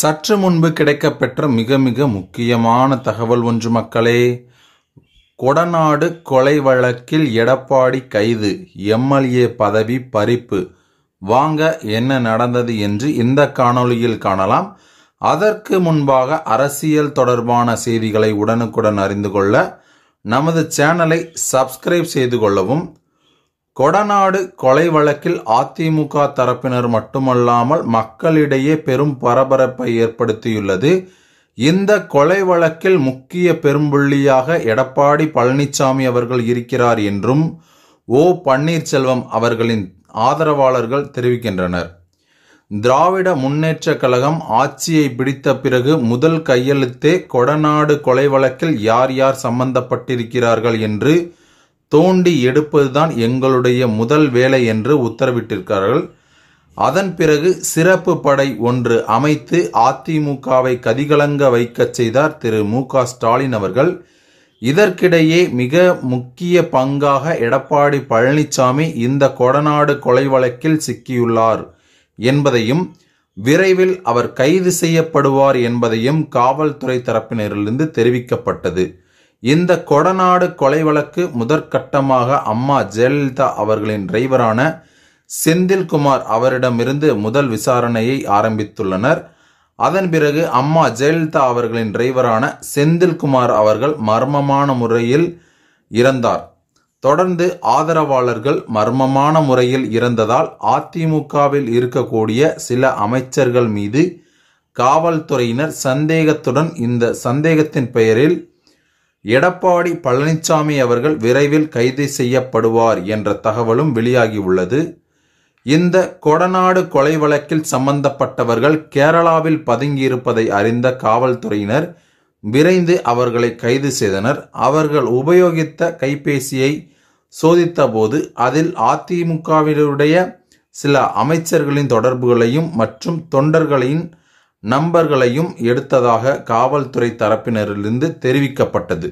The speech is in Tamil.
சற்று முன்பு கிடைக்கப்பெற்ற மிக மிக முக்கியமான தகவல் ஒன்று மக்களே கொடநாடு கொலை வழக்கில் எடப்பாடி கைது எம்எல்ஏ பதவி பறிப்பு வாங்க என்ன நடந்தது என்று இந்த காணொளியில் காணலாம் அதற்கு முன்பாக அரசியல் தொடர்பான செய்திகளை உடனுக்குடன் அறிந்து கொள்ள நமது சேனலை சப்ஸ்கிரைப் செய்து கொள்ளவும் கொடநாடு கொலை வழக்கில் அதிமுக தரப்பினர் மட்டுமல்லாமல் மக்களிடையே பெரும் பரபரப்பை ஏற்படுத்தியுள்ளது இந்த கொலை வழக்கில் முக்கிய பெரும்புள்ளியாக எடப்பாடி பழனிசாமி அவர்கள் இருக்கிறார் என்றும் ஓ பன்னீர்செல்வம் அவர்களின் ஆதரவாளர்கள் தெரிவிக்கின்றனர் திராவிட முன்னேற்ற கழகம் ஆட்சியை பிடித்த பிறகு முதல் கையெழுத்தே கொடநாடு கொலை வழக்கில் யார் யார் சம்பந்தப்பட்டிருக்கிறார்கள் என்று தோண்டி எடுப்பதுதான் எங்களுடைய முதல் வேலை என்று உத்தரவிட்டிருக்கிறார்கள் அதன் பிறகு சிறப்பு படை ஒன்று அமைத்து அதிமுகவை கதிகலங்க வைக்கச் செய்தார் திரு மு ஸ்டாலின் அவர்கள் இதற்கிடையே மிக முக்கிய பங்காக எடப்பாடி பழனிசாமி இந்த கொடநாடு கொலை வழக்கில் சிக்கியுள்ளார் என்பதையும் விரைவில் அவர் கைது செய்யப்படுவார் என்பதையும் காவல்துறை தரப்பினரிலிருந்து தெரிவிக்கப்பட்டது இந்த கொடநாடு கொலை வழக்கு முதற்கட்டமாக அம்மா ஜெயலலிதா அவர்களின் டிரைவரான செந்தில்குமார் அவரிடமிருந்து முதல் விசாரணையை ஆரம்பித்துள்ளனர் அதன் பிறகு அம்மா ஜெயலலிதா அவர்களின் டிரைவரான செந்தில்குமார் அவர்கள் மர்மமான முறையில் இறந்தார் தொடர்ந்து ஆதரவாளர்கள் மர்மமான முறையில் இறந்ததால் அதிமுகவில் இருக்கக்கூடிய சில அமைச்சர்கள் மீது காவல்துறையினர் சந்தேகத்துடன் இந்த சந்தேகத்தின் பெயரில் எடப்பாடி பழனிசாமி அவர்கள் விரைவில் கைது செய்யப்படுவார் என்ற தகவலும் வெளியாகியுள்ளது இந்த கொடநாடு கொலை வழக்கில் சம்பந்தப்பட்டவர்கள் கேரளாவில் பதுங்கியிருப்பதை அறிந்த காவல்துறையினர் விரைந்து அவர்களை கைது செய்தனர் அவர்கள் உபயோகித்த கைபேசியை சோதித்தபோது அதில் அதிமுகவினுடைய சில அமைச்சர்களின் தொடர்புகளையும் மற்றும் தொண்டர்களின் நம்பர்களையும் எடுத்ததாக காவல்துறை தரப்பினரிலிருந்து தெரிவிக்கப்பட்டது